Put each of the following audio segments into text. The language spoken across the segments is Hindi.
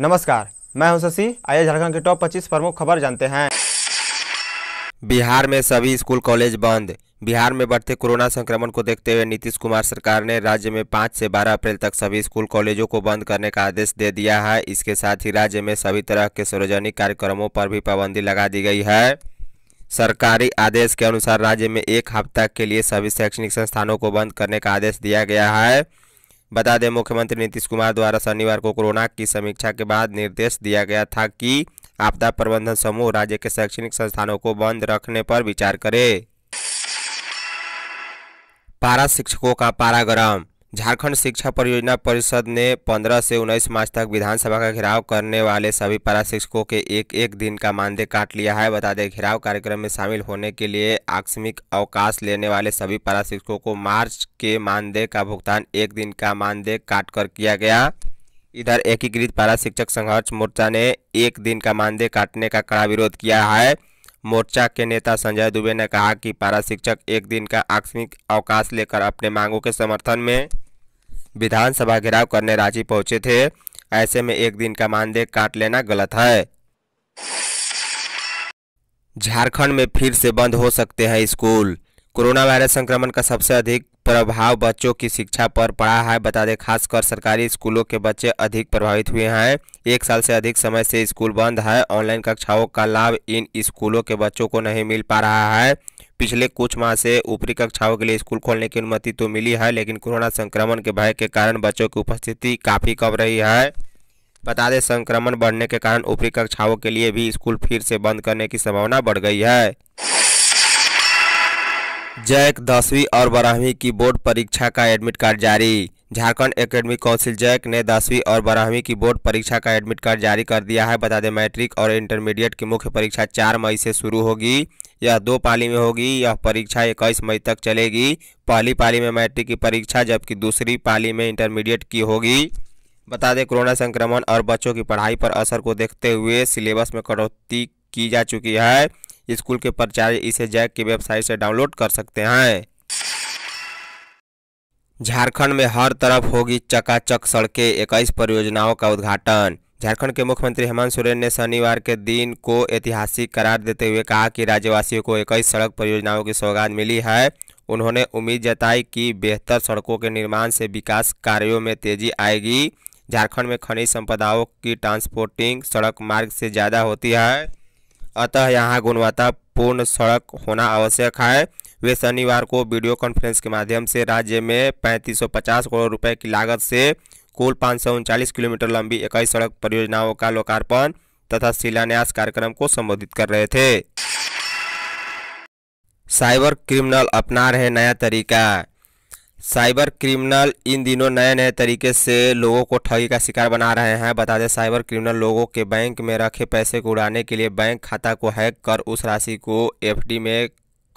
नमस्कार मैं हूं शशि आइए झारखंड के टॉप 25 प्रमुख खबर जानते हैं बिहार में सभी स्कूल कॉलेज बंद बिहार में बढ़ते कोरोना संक्रमण को देखते हुए नीतीश कुमार सरकार ने राज्य में 5 से 12 अप्रैल तक सभी स्कूल कॉलेजों को बंद करने का आदेश दे दिया है इसके साथ ही राज्य में सभी तरह के सार्वजनिक कार्यक्रमों पर भी पाबंदी लगा दी गई है सरकारी आदेश के अनुसार राज्य में एक हफ्ता के लिए सभी शैक्षणिक संस्थानों को बंद करने का आदेश दिया गया है बता दें मुख्यमंत्री नीतीश कुमार द्वारा शनिवार को कोरोना की समीक्षा के बाद निर्देश दिया गया था कि आपदा प्रबंधन समूह राज्य के शैक्षणिक संस्थानों को बंद रखने पर विचार करे पारा शिक्षकों का पारा गरम झारखंड शिक्षा परियोजना परिषद ने 15 से 19 मार्च तक विधानसभा का घेराव करने वाले सभी पारा शिक्षकों के एक एक दिन का मानदेय काट लिया है बता दें घेराव कार्यक्रम में शामिल होने के लिए आकस्मिक अवकाश लेने वाले सभी पारा शिक्षकों को मार्च के मानदेय का भुगतान एक दिन का मानदेय काट कर किया गया इधर एकीकृत पारा शिक्षक संघर्ष मोर्चा ने एक दिन का मानदेय काटने का कड़ा विरोध किया है मोर्चा के नेता संजय दुबे ने कहा कि पारा शिक्षक एक दिन का आकस्मिक अवकाश लेकर अपने मांगों के समर्थन में विधानसभा घेराव करने रांची पहुंचे थे ऐसे में एक दिन का मानदेय काट लेना गलत है झारखंड में फिर से बंद हो सकते हैं स्कूल कोरोना वायरस संक्रमण का सबसे अधिक प्रभाव बच्चों की शिक्षा पर पड़ा है बता दें खासकर सरकारी स्कूलों के बच्चे अधिक प्रभावित हुए हैं एक साल से अधिक समय से स्कूल बंद है ऑनलाइन कक्षाओं का लाभ इन स्कूलों के बच्चों को नहीं मिल पा रहा है पिछले कुछ माह से ऊपरी कक्षाओं के लिए स्कूल खोलने की अनुमति तो मिली है लेकिन कोरोना संक्रमण के भय के कारण बच्चों की उपस्थिति काफ़ी कम रही है बता दें संक्रमण बढ़ने के कारण ऊपरी कक्षाओं के लिए भी स्कूल फिर से बंद करने की संभावना बढ़ गई है जैक दसवीं और बारहवीं की बोर्ड परीक्षा का एडमिट कार्ड जारी झारखंड एकेडमिक काउंसिल जैक ने दसवीं और बारहवीं की बोर्ड परीक्षा का एडमिट कार्ड जारी कर दिया है बता दें मैट्रिक और इंटरमीडिएट की मुख्य परीक्षा चार मई से शुरू होगी यह दो पाली में होगी यह परीक्षा इक्कीस मई तक चलेगी पहली पाली में मैट्रिक की परीक्षा जबकि दूसरी पाली में इंटरमीडिएट की होगी बता दें कोरोना संक्रमण और बच्चों की पढ़ाई पर असर को देखते हुए सिलेबस में कटौती की जा चुकी है स्कूल के प्रचार इसे जैक की वेबसाइट से डाउनलोड कर सकते हैं झारखंड में हर तरफ होगी चकाचक सड़कें इक्कीस परियोजनाओं का उद्घाटन झारखंड के मुख्यमंत्री हेमंत सोरेन ने शनिवार के दिन को ऐतिहासिक करार देते हुए कहा कि राज्यवासियों को इक्कीस सड़क परियोजनाओं की सौगात मिली है उन्होंने उम्मीद जताई कि बेहतर सड़कों के निर्माण से विकास कार्यों में तेजी आएगी झारखंड में खनिज संपदाओं की ट्रांसपोर्टिंग सड़क मार्ग से ज़्यादा होती है अतः यहाँ गुणवत्तापूर्ण सड़क होना आवश्यक है वे शनिवार को वीडियो कॉन्फ्रेंस के माध्यम से राज्य में 3550 करोड़ रुपए की लागत से कुल पाँच किलोमीटर लंबी इक्कीस सड़क परियोजनाओं का लोकार्पण तथा शिलान्यास कार्यक्रम को संबोधित कर रहे थे साइबर क्रिमिनल अपना रहे नया तरीका साइबर क्रिमिनल इन दिनों नए नए तरीके से लोगों को ठगी का शिकार बना रहे हैं बता दें साइबर क्रिमिनल लोगों के बैंक में रखे पैसे को उड़ाने के लिए बैंक खाता को हैक कर उस राशि को एफडी में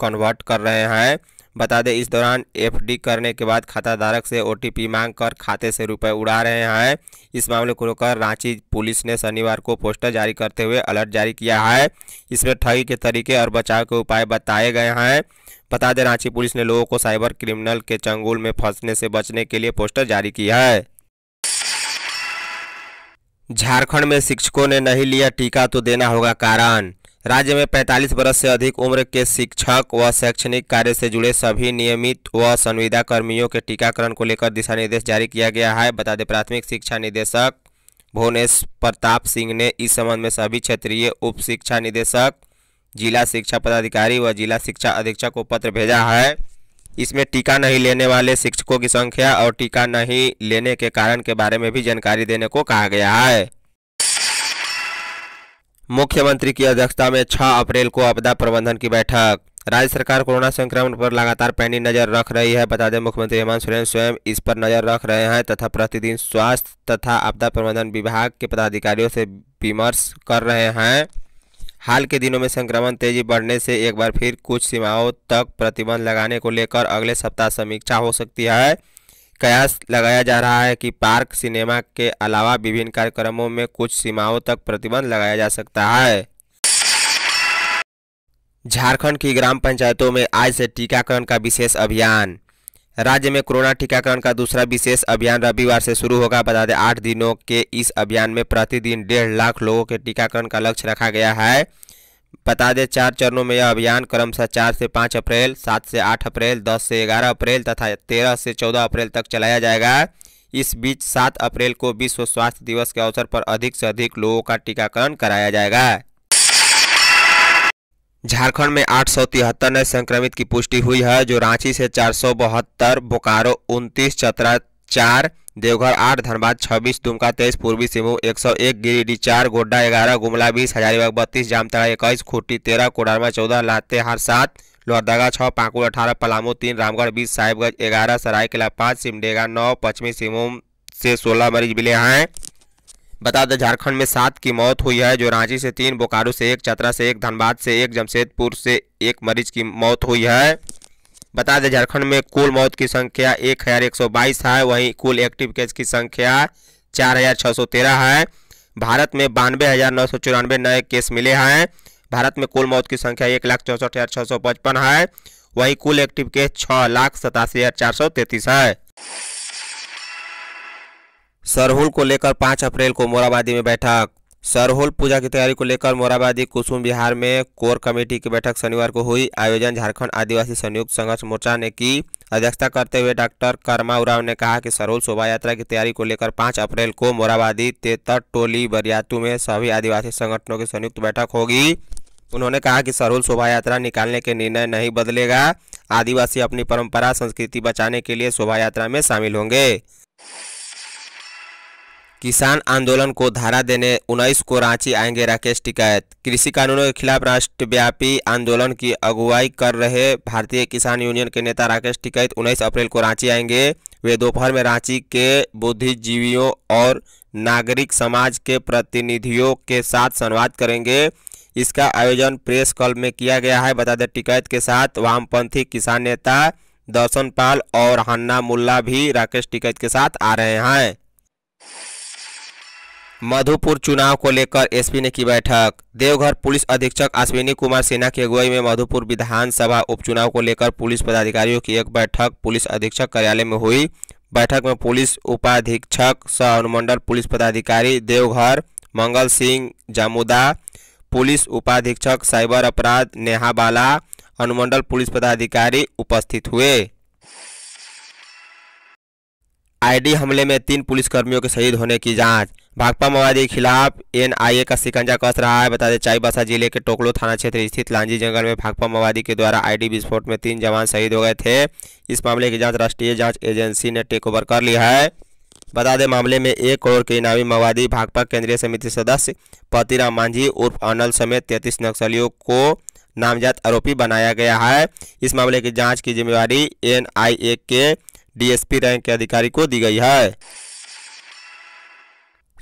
कन्वर्ट कर रहे हैं बता दें इस दौरान एफडी करने के बाद खाता धारक से ओटीपी मांगकर खाते से रुपए उड़ा रहे हैं इस मामले को लेकर रांची पुलिस ने शनिवार को पोस्टर जारी करते हुए अलर्ट जारी किया है इसमें ठगी के तरीके और बचाव के उपाय बताए गए हैं बता दें रांची पुलिस ने लोगों को साइबर क्रिमिनल के चंगुल में फंसने से बचने के लिए पोस्टर जारी की है झारखंड में शिक्षकों ने नहीं लिया टीका तो देना होगा कारण राज्य में 45 वर्ष से अधिक उम्र के शिक्षक व शैक्षणिक कार्य से जुड़े सभी नियमित व संविदा कर्मियों के टीकाकरण को लेकर दिशा निर्देश जारी किया गया है बता दें प्राथमिक शिक्षा निदेशक भुवनेश प्रताप सिंह ने इस संबंध में सभी क्षेत्रीय उप शिक्षा निदेशक जिला शिक्षा पदाधिकारी व जिला शिक्षा अधीक्षक को पत्र भेजा है इसमें टीका नहीं लेने वाले शिक्षकों की संख्या और टीका नहीं लेने के कारण के बारे में भी जानकारी देने को कहा गया है मुख्यमंत्री की अध्यक्षता में 6 अप्रैल को आपदा प्रबंधन की बैठक राज्य सरकार कोरोना संक्रमण पर लगातार पैनी नजर रख रही है बता दें मुख्यमंत्री हेमंत सोरेन स्वयं इस पर नजर रख रहे हैं तथा प्रतिदिन स्वास्थ्य तथा आपदा प्रबंधन विभाग के पदाधिकारियों से विमर्श कर रहे हैं हाल के दिनों में संक्रमण तेजी बढ़ने से एक बार फिर कुछ सीमाओं तक प्रतिबंध लगाने को लेकर अगले सप्ताह समीक्षा हो सकती है कयास लगाया जा रहा है कि पार्क सिनेमा के अलावा विभिन्न कार्यक्रमों में कुछ सीमाओं तक प्रतिबंध लगाया जा सकता है झारखंड की ग्राम पंचायतों में आज से टीकाकरण का विशेष अभियान राज्य में कोरोना टीकाकरण का दूसरा विशेष अभियान रविवार से शुरू होगा बता दें आठ दिनों के इस अभियान में प्रतिदिन डेढ़ लाख लोगों के टीकाकरण का लक्ष्य रखा गया है बता दें चार चरणों में यह अभियान क्रमशः चार से पाँच अप्रैल सात से आठ अप्रैल दस से ग्यारह अप्रैल तथा तेरह से चौदह अप्रैल तक चलाया जाएगा इस बीच सात अप्रैल को विश्व स्वास्थ्य दिवस के अवसर पर अधिक से अधिक लोगों का टीकाकरण कराया जाएगा झारखंड में आठ सौ तिहत्तर नए संक्रमित की पुष्टि हुई है जो रांची से चार सौ बहत्तर बोकारो उनतीस चतरा चार देवघर आठ धनबाद छब्बीस दुमका तेईस पूर्वी सिंहभूम एक सौ एक गिरिडीह चार गोड्डा ग्यारह गुमला बीस हजारीबाग बत्तीस जामताड़ा इक्कीस खूटी तेरह कोडरमा चौदह लातेहार सात लोहरदगा छः पाकुड़ अठारह पलामू तीन रामगढ़ बीस साहिबगंज ग्यारह सरायकेला पाँच सिमडेगा नौ पश्चिमी सिंहभूम से सोलह मरीज मिले हैं बता दें झारखंड में सात की मौत हुई है जो रांची से तीन बोकारो से एक चतरा से एक धनबाद से एक जमशेदपुर से एक मरीज की मौत हुई है बता दें झारखंड में कुल मौत की संख्या एक हज़ार एक सौ बाईस है वहीं कुल एक्टिव केस की संख्या चार हज़ार छह सौ तेरह है भारत में बानवे हज़ार नौ सौ चौरानवे नए केस मिले हैं भारत में कुल मौत की संख्या एक लाख चौसठ हज़ार छः सौ पचपन है वहीं कुल एक्टिव केस छः लाख सतासी हज़ार चार सौ तैतीस है सरहुल को लेकर पांच अप्रैल को मोराबादी में बैठक सरहोल पूजा की तैयारी को लेकर मोराबादी कुसुम बिहार में कोर कमेटी की बैठक शनिवार को हुई आयोजन झारखंड आदिवासी संयुक्त संघर्ष मोर्चा ने की अध्यक्षता करते हुए डॉक्टर कर्मा उराव ने कहा कि सरहुल शोभा यात्रा की तैयारी को लेकर 5 अप्रैल को मोराबादी तेतर टोली बरियातू में सभी आदिवासी संगठनों की संयुक्त बैठक होगी उन्होंने कहा कि सरहुल शोभा यात्रा निकालने के निर्णय नहीं बदलेगा आदिवासी अपनी परंपरा संस्कृति बचाने के लिए शोभा यात्रा में शामिल होंगे किसान आंदोलन को धारा देने उन्नीस को रांची आएंगे राकेश टिकैत कृषि कानूनों के खिलाफ राष्ट्रव्यापी आंदोलन की अगुवाई कर रहे भारतीय किसान यूनियन के नेता राकेश टिकैत उन्नीस अप्रैल को रांची आएंगे वे दोपहर में रांची के बुद्धिजीवियों और नागरिक समाज के प्रतिनिधियों के साथ संवाद करेंगे इसका आयोजन प्रेस क्लब में किया गया है बता दें टिकैत के साथ वामपंथी किसान नेता दर्शन पाल और हन्ना मुल्ला भी राकेश टिकैत के साथ आ रहे हैं मधुपुर चुनाव को लेकर एसपी ने की बैठक देवघर पुलिस अधीक्षक अश्विनी कुमार सिन्हा की अगुवाई में मधुपुर विधानसभा उपचुनाव को लेकर पुलिस पदाधिकारियों की एक बैठक पुलिस अधीक्षक कार्यालय में हुई बैठक में पुलिस उपाधीक्षक सह अनुमंडल पुलिस पदाधिकारी देवघर मंगल सिंह जामुदा पुलिस उपाधीक्षक साइबर अपराध नेहा बाला अनुमंडल पुलिस पदाधिकारी उपस्थित हुए आईडी हमले में तीन पुलिसकर्मियों के शहीद होने की जांच भाकपा माओवादी के खिलाफ एनआईए का शिकंजा कस रहा है बता दें चाईबासा जिले के टोकलो थाना क्षेत्र स्थित लांजी जंगल में भाकपा माओवादी के द्वारा आईडी विस्फोट में तीन जवान शहीद हो गए थे इस मामले की जांच राष्ट्रीय जांच एजेंसी ने टेक ओवर कर लिया है बता दें मामले में एक करोड़ के इनामी माओवादी भाकपा केंद्रीय समिति सदस्य पतिराम मांझी उर्फ अनल समेत तैंतीस नक्सलियों को नामजद आरोपी बनाया गया है इस मामले की जाँच की जिम्मेवारी एन के डीएसपी रैंक के अधिकारी को दी गई है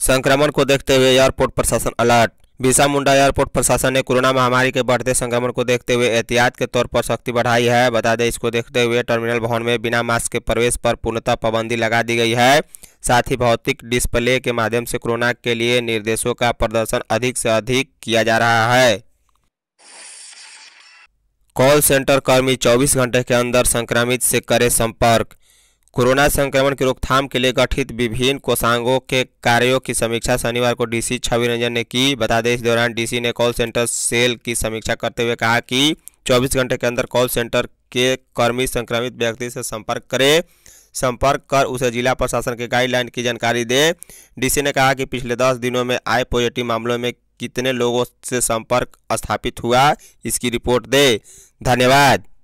संक्रमण को देखते हुए एयरपोर्ट प्रशासन अलर्ट बिरसा मुंडा एयरपोर्ट प्रशासन ने कोरोना महामारी के बढ़ते संक्रमण को देखते हुए एहतियात के तौर पर सख्ती बढ़ाई है बता दें इसको देखते हुए टर्मिनल भवन में बिना मास्क के प्रवेश पर पूर्णतः पाबंदी लगा दी गई है साथ ही भौतिक डिस्प्ले के माध्यम से कोरोना के लिए निर्देशों का प्रदर्शन अधिक से अधिक किया जा रहा है कॉल सेंटर कर्मी चौबीस घंटे के अंदर संक्रमित से करे संपर्क कोरोना संक्रमण की रोकथाम के लिए गठित विभिन्न कोषांगों के कार्यों की समीक्षा शनिवार को डीसी छवि रंजन ने की बता दें इस दौरान डीसी ने कॉल सेंटर सेल की समीक्षा करते हुए कहा कि 24 घंटे के अंदर कॉल सेंटर के कर्मी संक्रमित व्यक्ति से संपर्क करें संपर्क कर उसे जिला प्रशासन के गाइडलाइन की जानकारी दें डीसी ने कहा कि पिछले दस दिनों में आए पॉजिटिव मामलों में कितने लोगों से संपर्क स्थापित हुआ इसकी रिपोर्ट दे धन्यवाद